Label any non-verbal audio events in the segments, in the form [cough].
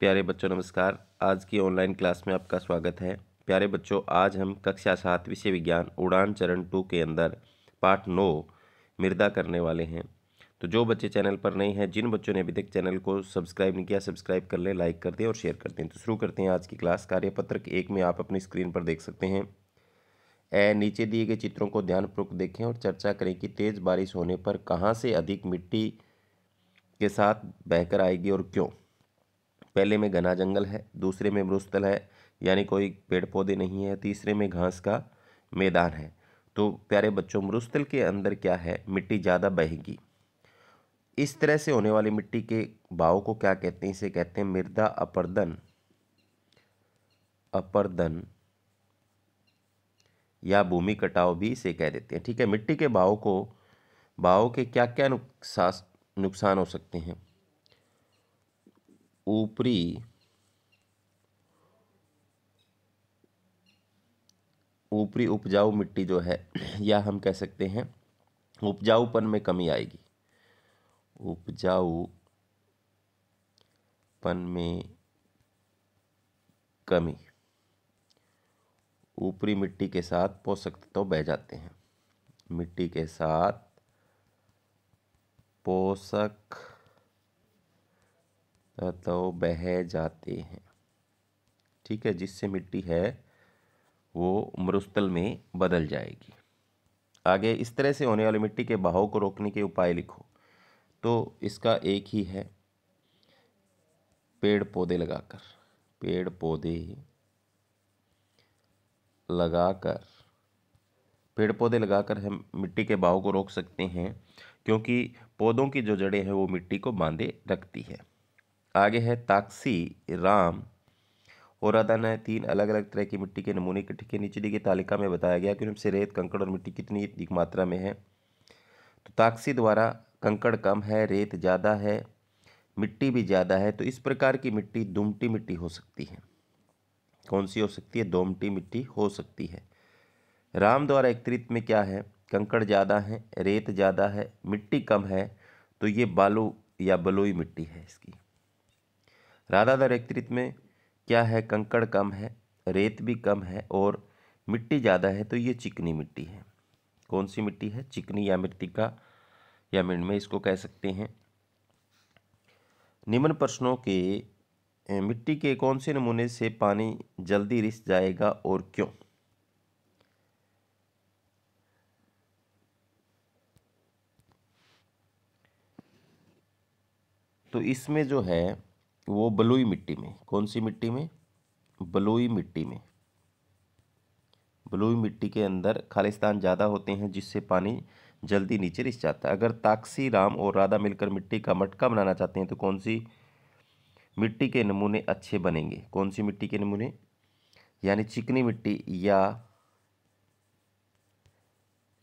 प्यारे बच्चों नमस्कार आज की ऑनलाइन क्लास में आपका स्वागत है प्यारे बच्चों आज हम कक्षा सात विषय विज्ञान उड़ान चरण टू के अंदर पार्ट नौ मृदा करने वाले हैं तो जो बच्चे चैनल पर नहीं हैं जिन बच्चों ने अभी तक चैनल को सब्सक्राइब नहीं किया सब्सक्राइब कर लें लाइक कर दें और शेयर कर दें तो शुरू करते हैं आज की क्लास कार्यपत्रक एक में आप अपनी स्क्रीन पर देख सकते हैं ए नीचे दिए गए चित्रों को ध्यानपूर्वक देखें और चर्चा करें कि तेज़ बारिश होने पर कहाँ से अधिक मिट्टी के साथ बहकर आएगी और क्यों पहले में घना जंगल है दूसरे में मरुस्थल है यानी कोई पेड़ पौधे नहीं है तीसरे में घास का मैदान है तो प्यारे बच्चों मरुस्थल के अंदर क्या है मिट्टी ज़्यादा बहेगी इस तरह से होने वाली मिट्टी के भाव को क्या कहते हैं इसे कहते हैं मृदा अपर्दन अपर्दन या भूमि कटाव भी इसे कह देते हैं ठीक है मिट्टी के भाव को भाव के क्या क्या नुकसान नुकसान हो सकते हैं ऊपरी ऊपरी उपजाऊ मिट्टी जो है [clears throat] या हम कह सकते हैं उपजाऊपन में कमी आएगी उपजाऊपन में कमी ऊपरी मिट्टी के साथ पोषक तत्व तो बह जाते हैं मिट्टी के साथ पोषक तो बह जाते हैं ठीक है जिससे मिट्टी है वो मरुस्थल में बदल जाएगी आगे इस तरह से होने वाली मिट्टी के बहाव को रोकने के उपाय लिखो तो इसका एक ही है पेड़ पौधे लगाकर पेड़ पौधे लगाकर पेड़ पौधे लगाकर हम मिट्टी के बहाव को रोक सकते हैं क्योंकि पौधों की जो जड़ें हैं वो मिट्टी को बांधे रखती है आगे है ताक्सी राम और अदन है तीन अलग अलग तरह की मिट्टी के नमूने इकट्ठे के नीचे दी गई तालिका में बताया गया कि उनसे रेत कंकड़ और मिट्टी कितनी अधिक मात्रा में है तो ताक्सी द्वारा कंकड़ कम है रेत ज़्यादा है मिट्टी भी ज़्यादा है तो इस प्रकार की मिट्टी दुमटी मिट्टी हो सकती है कौन सी हो सकती है दोमटी मिट्टी हो सकती है राम द्वारा एकत्रित में क्या है कंकड़ ज़्यादा है रेत ज़्यादा है मिट्टी कम है तो ये बालू या बलुई मिट्टी है इसकी राधा दरेक्त्रित में क्या है कंकड़ कम है रेत भी कम है और मिट्टी ज़्यादा है तो ये चिकनी मिट्टी है कौन सी मिट्टी है चिकनी या का या में इसको कह सकते हैं निम्न प्रश्नों के मिट्टी के कौन से नमूने से पानी जल्दी रिस जाएगा और क्यों तो इसमें जो है वो बलुई मिट्टी में कौन सी मिट्टी में बलुई मिट्टी में बलुई मिट्टी के अंदर खालिस्तान ज़्यादा होते हैं जिससे पानी जल्दी नीचे रिस जाता है अगर ताकसी राम और राधा मिलकर मिट्टी का मटका बनाना चाहते हैं तो कौन सी मिट्टी के नमूने अच्छे बनेंगे कौन सी मिट्टी के नमूने यानी चिकनी मिट्टी या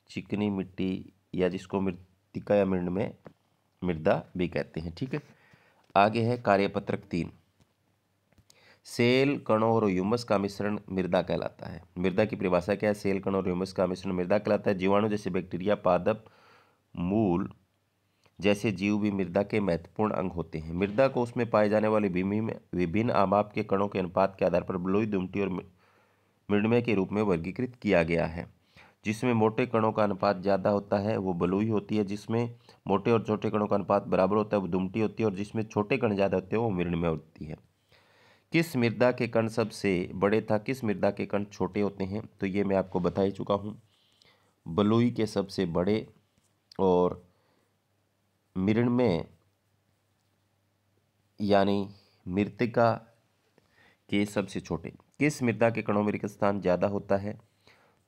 चिकनी मिट्टी या जिसको मृतिका या मृण में मृदा भी कहते हैं ठीक है आगे है कार्यपत्रक तीन सेल कणों और ह्यूमस का मिश्रण मृदा कहलाता है मृदा की परिभाषा क्या है सेल कणों और ह्यूमस का मिश्रण मृदा कहलाता है जीवाणु जैसे बैक्टीरिया पादप मूल जैसे जीव भी मृदा के महत्वपूर्ण अंग होते हैं मृदा को उसमें पाए जाने वाले भूमि में विभिन्न आमाप के कणों के अनुपात के आधार पर ब्लोई दुमटी और मृणमय के रूप में वर्गीकृत किया गया है जिसमें मोटे कणों का अनुपात ज़्यादा होता है वो बलुई होती है जिसमें मोटे और छोटे कणों का अनुपात बराबर होता है वो दुमटी होती है और जिसमें छोटे कण ज़्यादा होते हैं वो में होती है किस मृदा के कण सबसे बड़े था किस मृदा के कण छोटे होते हैं तो ये मैं आपको बता ही चुका हूँ बलुई के सबसे बड़े और मृणमय यानी मृतिका के सबसे छोटे किस मृदा के कणों में रिक्त स्थान ज़्यादा होता है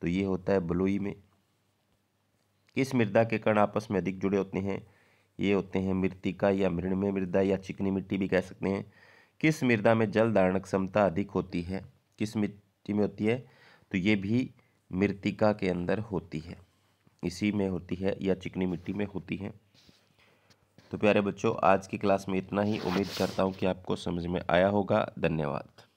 तो ये होता है बलुई में किस मृदा के कण आपस में अधिक जुड़े होते हैं ये होते हैं मृतिका या मृणमय मृदा या चिकनी मिट्टी भी कह सकते हैं किस मृदा में जल धारण क्षमता अधिक होती है किस मिट्टी में होती है तो ये भी मृतिका के अंदर होती है इसी में होती है या चिकनी मिट्टी में होती है तो प्यारे बच्चों आज की क्लास में इतना ही उम्मीद करता हूँ कि आपको समझ में आया होगा धन्यवाद